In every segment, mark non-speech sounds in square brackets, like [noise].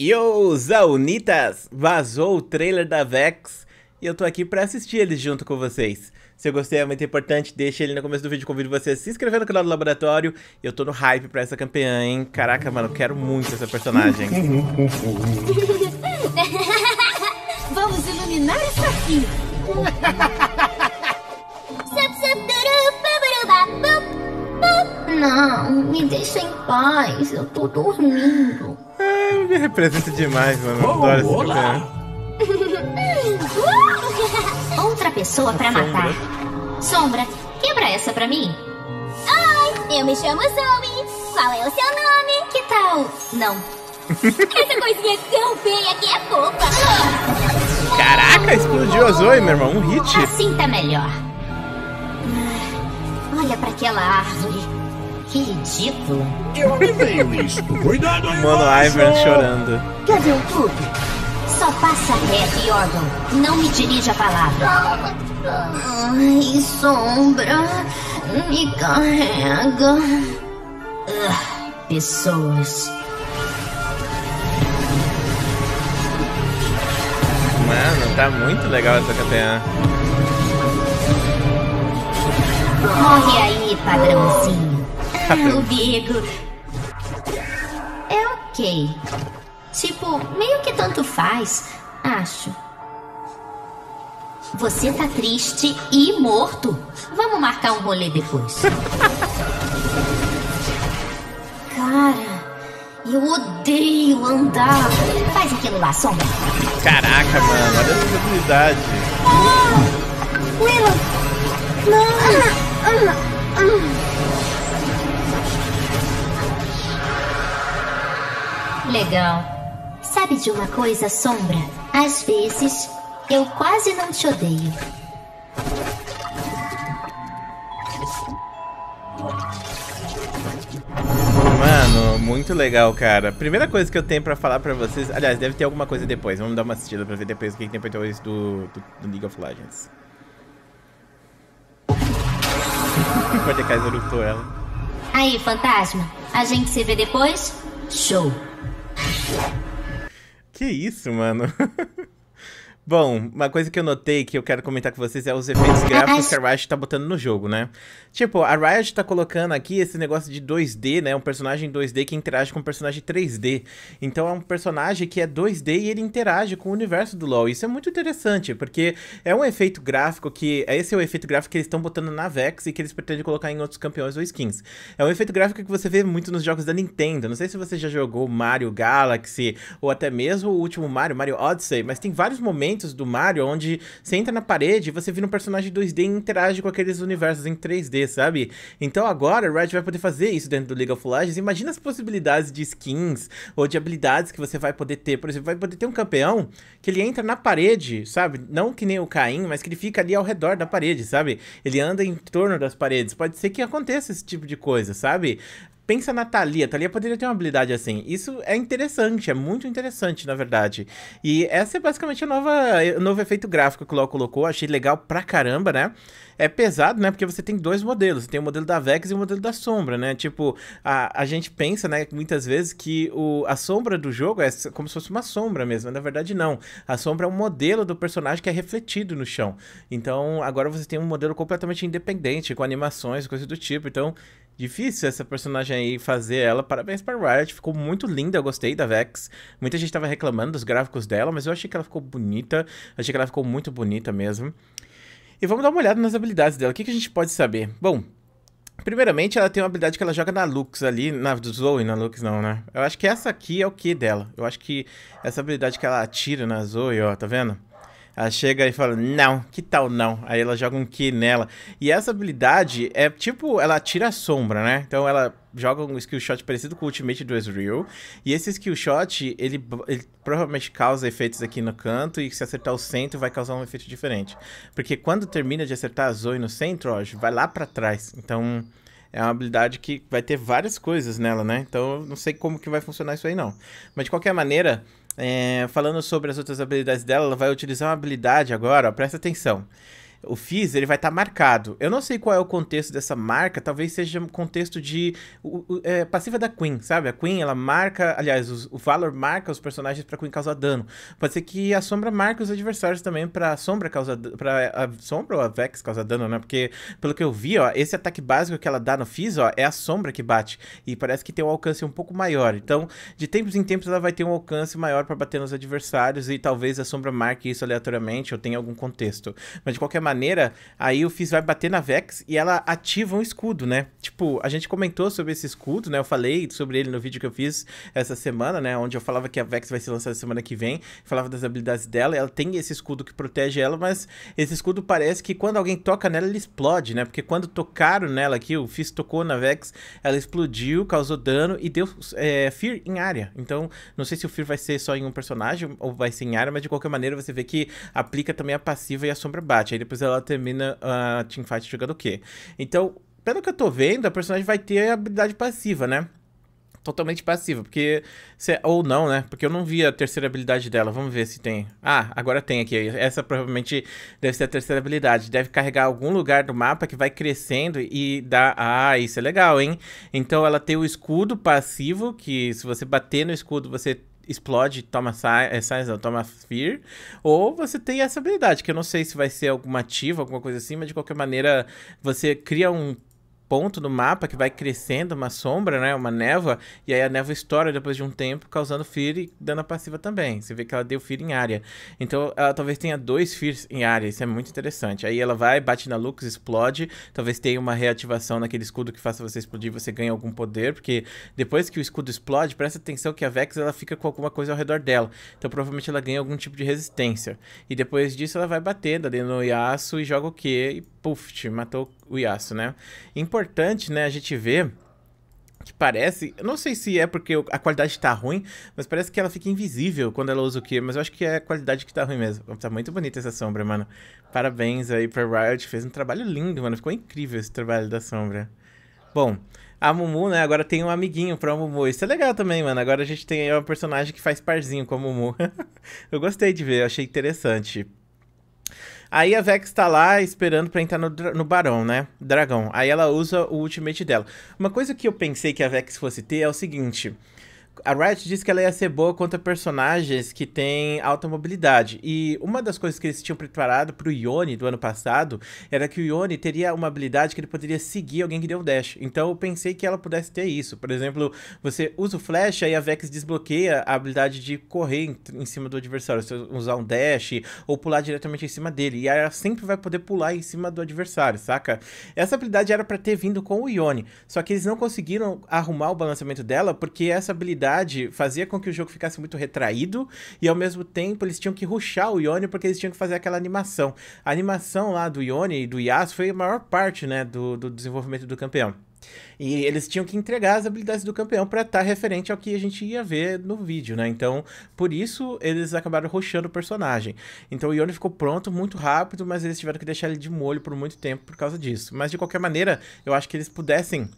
Yo, Zaunitas! Vazou o trailer da Vex e eu tô aqui pra assistir ele junto com vocês. Se eu gostei, é muito importante, deixa ele no começo do vídeo, convido você a se inscrever no canal do Laboratório. Eu tô no hype pra essa campeã, hein? Caraca, mano, quero muito essa personagem. [laughs] Vamos iluminar essa aqui! Não, me deixa em paz, eu tô dormindo me representa demais, mano. Eu adoro esse [laughs] Outra pessoa pra matar. Sombra, quebra essa pra mim. Oi, eu me chamo Zoe. Qual é o seu nome? Que tal? Não. [laughs] essa coisinha é tão feia que é fofa. Caraca, explodiu a Zoe, meu irmão. Um hit. Assim tá melhor. Olha para aquela árvore. Que ridículo. De onde veio isto? Cuidado aí, Mano, Ivan chorando. Quer ver um truque? Só passa reto, Jordan. Não me dirija a palavra. Ai, sombra. Me carrega. pessoas. Mano, tá muito legal essa KPA. Morre aí, padrãozinho o É ok. Tipo, meio que tanto faz, acho. Você tá triste e morto. Vamos marcar um rolê depois. [laughs] Cara, eu odeio andar. Faz aquilo lá, sombra. Caraca, mano, olha a habilidade. Ah, Willow! Não! Ah, ah, ah. Legal. Sabe de uma coisa, Sombra? Às vezes, eu quase não te odeio. Mano, muito legal, cara. Primeira coisa que eu tenho pra falar pra vocês... Aliás, deve ter alguma coisa depois. Vamos dar uma assistida pra ver depois o que, tem pra depois do, do, do League of Legends. [laughs] Pode cair, ela. Aí, fantasma. A gente se vê depois? Show. Que isso, mano? [laughs] Bom, uma coisa que eu notei que eu quero comentar com vocês é os efeitos gráficos que a Riot tá botando no jogo, né? Tipo, a Riot tá colocando aqui esse negócio de 2D, né? Um personagem 2D que interage com um personagem 3D. Então é um personagem que é 2D e ele interage com o universo do LoL. Isso é muito interessante, porque é um efeito gráfico que... Esse é o efeito gráfico que eles estão botando na Vex e que eles pretendem colocar em outros campeões ou skins. É um efeito gráfico que você vê muito nos jogos da Nintendo. Não sei se você já jogou Mario Galaxy ou até mesmo o último Mario, Mario Odyssey, mas tem vários momentos momentos do Mario onde você entra na parede e você vira um personagem 2D e interage com aqueles universos em 3D, sabe? Então agora o Red vai poder fazer isso dentro do League of Legends. Imagina as possibilidades de skins ou de habilidades que você vai poder ter. Por exemplo, vai poder ter um campeão que ele entra na parede, sabe? Não que nem o Caim, mas que ele fica ali ao redor da parede, sabe? Ele anda em torno das paredes. Pode ser que aconteça esse tipo de coisa, sabe? Pensa na Thalia. Thalia poderia ter uma habilidade assim. Isso é interessante, é muito interessante, na verdade. E essa é basicamente a nova, o novo efeito gráfico que o Léo colocou. Achei legal pra caramba, né? É pesado, né? Porque você tem dois modelos. Você tem o modelo da Vex e o modelo da Sombra, né? Tipo, a, a gente pensa, né, muitas vezes que o, a sombra do jogo é como se fosse uma sombra mesmo. Na verdade, não. A sombra é um modelo do personagem que é refletido no chão. Então, agora você tem um modelo completamente independente, com animações, coisas do tipo. Então, Difícil essa personagem aí fazer ela. Parabéns para Riot, ficou muito linda, eu gostei da Vex. Muita gente tava reclamando dos gráficos dela, mas eu achei que ela ficou bonita. Achei que ela ficou muito bonita mesmo. E vamos dar uma olhada nas habilidades dela. O que, que a gente pode saber? Bom, Primeiramente, ela tem uma habilidade que ela joga na Lux ali, na Zoe, na Lux não, né? Eu acho que essa aqui é o que dela. Eu acho que essa habilidade que ela atira na Zoe, ó, tá vendo? Ela chega e fala, não, que tal não? Aí ela joga um Ki nela. E essa habilidade é tipo, ela tira a sombra, né? Então ela joga um skill shot parecido com o ultimate do Ezreal. E esse skill shot, ele, ele, provavelmente causa efeitos aqui no canto. E se acertar o centro, vai causar um efeito diferente. Porque quando termina de acertar a Zoe no centro, ó, vai lá para trás. Então é uma habilidade que vai ter várias coisas nela, né? Então eu não sei como que vai funcionar isso aí não. Mas de qualquer maneira, é, falando sobre as outras habilidades dela, ela vai utilizar uma habilidade agora, ó, presta atenção o Fizz, ele vai estar tá marcado. Eu não sei qual é o contexto dessa marca, talvez seja um contexto de o, o, é, passiva da Queen, sabe? A Queen, ela marca, aliás, os, o Valor marca os personagens para Queen causar dano. Pode ser que a Sombra marque os adversários também para Sombra causar para a Sombra ou a Vex causar dano, né? Porque pelo que eu vi, ó, esse ataque básico que ela dá no Fizz, ó, é a Sombra que bate e parece que tem um alcance um pouco maior. Então, de tempos em tempos ela vai ter um alcance maior para bater nos adversários e talvez a Sombra marque isso aleatoriamente ou tenha algum contexto. Mas de qualquer maneira, maneira, aí o Fizz vai bater na Vex e ela ativa um escudo, né? Tipo, a gente comentou sobre esse escudo, né? Eu falei sobre ele no vídeo que eu fiz essa semana, né? Onde eu falava que a Vex vai ser lançada semana que vem. Falava das habilidades dela. Ela tem esse escudo que protege ela, mas esse escudo parece que quando alguém toca nela, ele explode, né? Porque quando tocaram nela aqui, o Fizz tocou na Vex, ela explodiu, causou dano e deu é, Fear em área. Então, não sei se o Fear vai ser só em um personagem ou vai ser em área, mas de qualquer maneira você vê que aplica também a passiva e a sombra bate. Aí depois ela ela termina a teamfight jogando o quê? Então, pelo que eu tô vendo, a personagem vai ter habilidade passiva, né? Totalmente passiva, porque. Se, ou não, né? Porque eu não vi a terceira habilidade dela. Vamos ver se tem. Ah, agora tem aqui. Essa provavelmente deve ser a terceira habilidade. Deve carregar algum lugar do mapa que vai crescendo e dá. Ah, isso é legal, hein? Então ela tem o escudo passivo, que se você bater no escudo, você explode, toma Science, é, não, toma Fear, ou você tem essa habilidade, que eu não sei se vai ser alguma ativa, alguma coisa assim, mas de qualquer maneira você cria um ponto no mapa que vai crescendo uma sombra, né? Uma névoa, e aí a névoa estoura depois de um tempo, causando fear e a passiva também. Você vê que ela deu fear em área. Então ela talvez tenha dois fears em área, isso é muito interessante. Aí ela vai, bate na Lux, explode, talvez tenha uma reativação naquele escudo que faça você explodir, você ganha algum poder, porque depois que o escudo explode, presta atenção que a Vex ela fica com alguma coisa ao redor dela. Então provavelmente ela ganha algum tipo de resistência. E depois disso ela vai batendo ali no Yasuo e joga o Q e Puf, matou o Yasuo, né? Importante, né, a gente ver que parece, não sei se é porque a qualidade tá ruim, mas parece que ela fica invisível quando ela usa o quê. mas eu acho que é a qualidade que tá ruim mesmo. Tá muito bonita essa sombra, mano. Parabéns aí pra Riot, fez um trabalho lindo, mano, ficou incrível esse trabalho da sombra. Bom, a Mumu, né, agora tem um amiguinho pra Mumu. Isso é legal também, mano. Agora a gente tem uma personagem que faz parzinho com a Mumu. [laughs] eu gostei de ver, achei interessante. Aí a Vex tá lá esperando pra entrar no, no barão, né? Dragão. Aí ela usa o ultimate dela. Uma coisa que eu pensei que a Vex fosse ter é o seguinte. A Riot disse que ela ia ser boa contra personagens que têm alta mobilidade. E uma das coisas que eles tinham preparado pro Yone do ano passado era que o Yone teria uma habilidade que ele poderia seguir alguém que deu dash. Então eu pensei que ela pudesse ter isso. Por exemplo, você usa o flash, aí a Vex desbloqueia a habilidade de correr em, cima do adversário. Você usar um dash ou pular diretamente em cima dele. E aí ela sempre vai poder pular em cima do adversário, saca? Essa habilidade era para ter vindo com o Yone. Só que eles não conseguiram arrumar o balanceamento dela porque essa habilidade fazia com que o jogo ficasse muito retraído e ao mesmo tempo eles tinham que ruxar o Yone porque eles tinham que fazer aquela animação. A animação lá do Yone e do Yas foi a maior parte, né, do, do desenvolvimento do campeão. E eles tinham que entregar as habilidades do campeão para estar tá referente ao que a gente ia ver no vídeo, né? Então, por isso eles acabaram roxando o personagem. Então, o Yone ficou pronto muito rápido, mas eles tiveram que deixar ele de molho por muito tempo por causa disso. Mas de qualquer maneira, eu acho que eles pudessem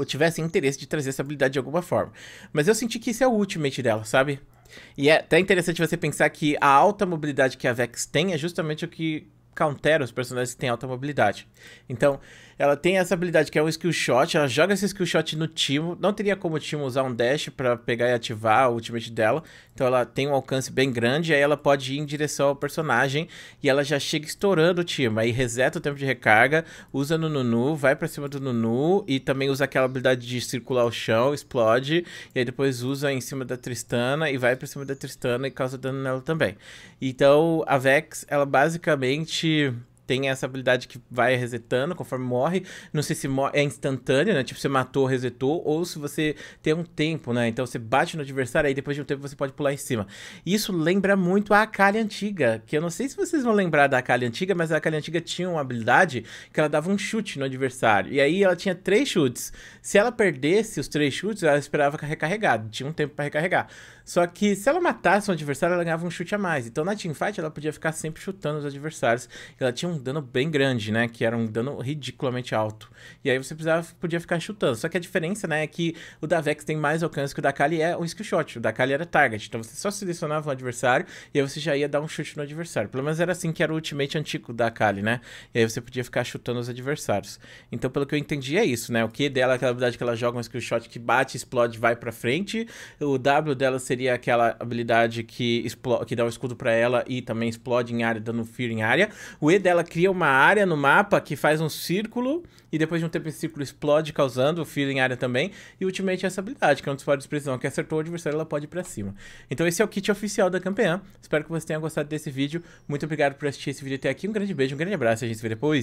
ou tivessem interesse de trazer essa habilidade de alguma forma. Mas eu senti que isso é o ultimate dela, sabe? E é até interessante você pensar que a alta mobilidade que a Vex tem é justamente o que countera os personagens que têm alta mobilidade. Então, ela tem essa habilidade que é um skill shot, ela joga esse skill shot no Timo. Não teria como o Timo usar um dash para pegar e ativar o ultimate dela. Então ela tem um alcance bem grande, aí ela pode ir em direção ao personagem e ela já chega estourando o Timo. Aí reseta o tempo de recarga, usa no Nunu, vai para cima do Nunu e também usa aquela habilidade de circular o chão, explode, e aí depois usa em cima da Tristana e vai para cima da Tristana e causa dano nela também. Então a Vex, ela basicamente tem essa habilidade que vai resetando conforme morre. Não sei se é instantâneo, né? Tipo, você matou, resetou, ou se você tem um tempo, né? Então você bate no adversário, aí depois de um tempo você pode pular em cima. Isso lembra muito a Akali antiga, que eu não sei se vocês vão lembrar da Akali antiga, mas a Akali antiga tinha uma habilidade que ela dava um chute no adversário. E aí ela tinha três chutes. Se ela perdesse os três chutes, ela esperava recarregar. Tinha um tempo para recarregar. Só que se ela matasse um adversário, ela ganhava um chute a mais. Então na teamfight ela podia ficar sempre chutando os adversários. Ela tinha um dano bem grande, né? Que era um dano ridiculamente alto. E aí você precisava, podia ficar chutando. Só que a diferença, né, é que o da Vex tem mais alcance que o da Kali é um skill shot. O da Kali era target. Então você só selecionava um adversário e aí você já ia dar um chute no adversário. Pelo menos era assim que era o ultimate antigo da Kali, né? E aí você podia ficar chutando os adversários. Então, pelo que eu entendi, é isso, né? O Q dela, é aquela habilidade que ela joga um skill shot que bate, explode, vai pra frente. O W dela seria seria aquela habilidade que, que dá o um escudo para ela e também explode em área, dando fear em área. O E dela cria uma área no mapa que faz um círculo e depois de um tempo esse círculo explode, causando fear em área também. E ultimamente essa habilidade, que é um disparo de precisão, que acertou o adversário, ela pode ir pra cima. Então esse é o kit oficial da campeã. Espero que você tenha gostado desse vídeo. Muito obrigado por assistir esse vídeo até aqui. Um grande beijo, um grande abraço e a gente se vê depois.